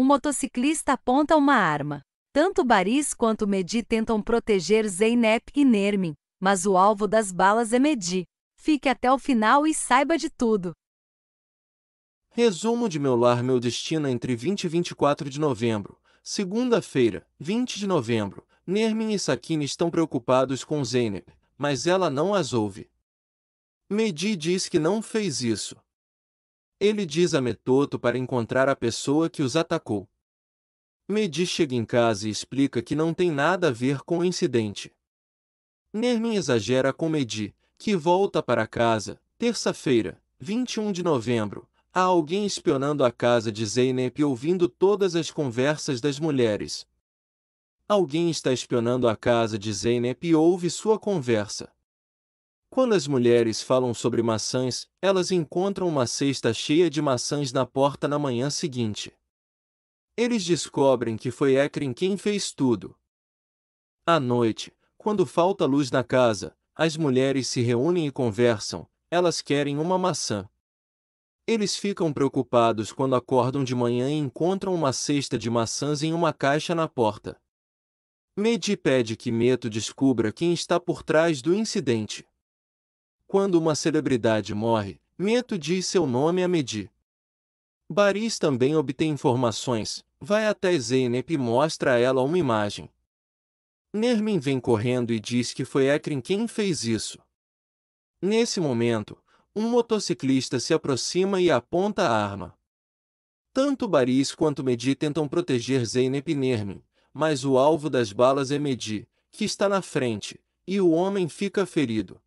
O motociclista aponta uma arma. Tanto Baris quanto Medi tentam proteger Zeynep e Nermin, mas o alvo das balas é Medi. Fique até o final e saiba de tudo. Resumo de Meu Lar Meu Destino é entre 20 e 24 de novembro. Segunda-feira, 20 de novembro. Nermin e Sakine estão preocupados com Zeynep, mas ela não as ouve. Medi diz que não fez isso, ele diz a Metoto para encontrar a pessoa que os atacou. Medi chega em casa e explica que não tem nada a ver com o incidente. Nermin exagera com Medi, que volta para casa, terça-feira, 21 de novembro. Há alguém espionando a casa de Zeynep e ouvindo todas as conversas das mulheres. Alguém está espionando a casa de Zeynep e ouve sua conversa. Quando as mulheres falam sobre maçãs, elas encontram uma cesta cheia de maçãs na porta na manhã seguinte. Eles descobrem que foi Ekrin quem fez tudo. À noite, quando falta luz na casa, as mulheres se reúnem e conversam, elas querem uma maçã. Eles ficam preocupados quando acordam de manhã e encontram uma cesta de maçãs em uma caixa na porta. Medi pede que Meto descubra quem está por trás do incidente quando uma celebridade morre, Neto diz seu nome a Medi. Baris também obtém informações, vai até Zeynep e mostra a ela uma imagem. Nermin vem correndo e diz que foi Ekrin quem fez isso. Nesse momento, um motociclista se aproxima e aponta a arma. Tanto Baris quanto Medi tentam proteger Zeynep e Nermin, mas o alvo das balas é Medi, que está na frente, e o homem fica ferido.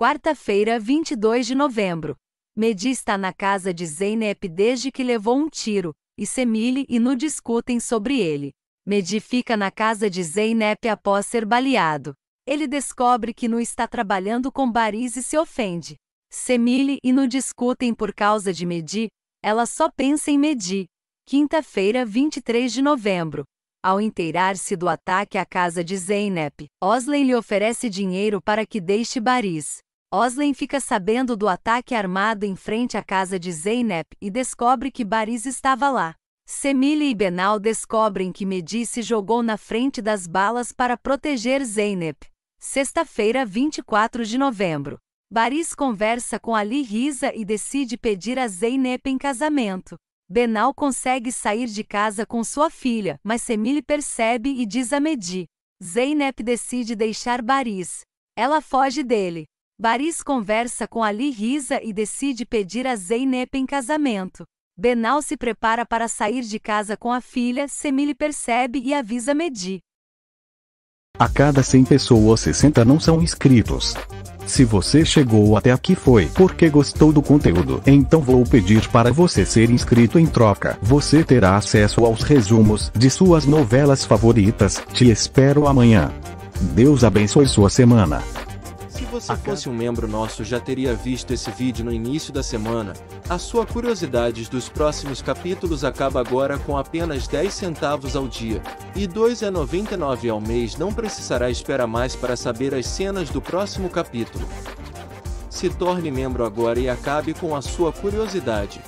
Quarta-feira, 22 de novembro. Medi está na casa de Zeynep desde que levou um tiro, e Semile e Nu discutem sobre ele. Medi fica na casa de Zeynep após ser baleado. Ele descobre que Nu está trabalhando com Baris e se ofende. Semile e Nu discutem por causa de Medi, ela só pensa em Medi. Quinta-feira, 23 de novembro. Ao inteirar-se do ataque à casa de Zeynep, Osley lhe oferece dinheiro para que deixe Baris. Oslen fica sabendo do ataque armado em frente à casa de Zeynep e descobre que Baris estava lá. Semile e Benal descobrem que Medi se jogou na frente das balas para proteger Zeynep. Sexta-feira, 24 de novembro. Baris conversa com Ali Risa e decide pedir a Zeynep em casamento. Benal consegue sair de casa com sua filha, mas Semile percebe e diz a Medi. Zeynep decide deixar Baris. Ela foge dele. Baris conversa com Ali Risa e decide pedir a Zeynep em casamento. Benal se prepara para sair de casa com a filha, Semile percebe e avisa Medi. A cada 100 pessoas, 60 não são inscritos. Se você chegou até aqui foi porque gostou do conteúdo, então vou pedir para você ser inscrito em troca. Você terá acesso aos resumos de suas novelas favoritas. Te espero amanhã. Deus abençoe sua semana se fosse um membro nosso já teria visto esse vídeo no início da semana. A sua curiosidade dos próximos capítulos acaba agora com apenas 10 centavos ao dia, e 2,99 é ao mês não precisará esperar mais para saber as cenas do próximo capítulo. Se torne membro agora e acabe com a sua curiosidade.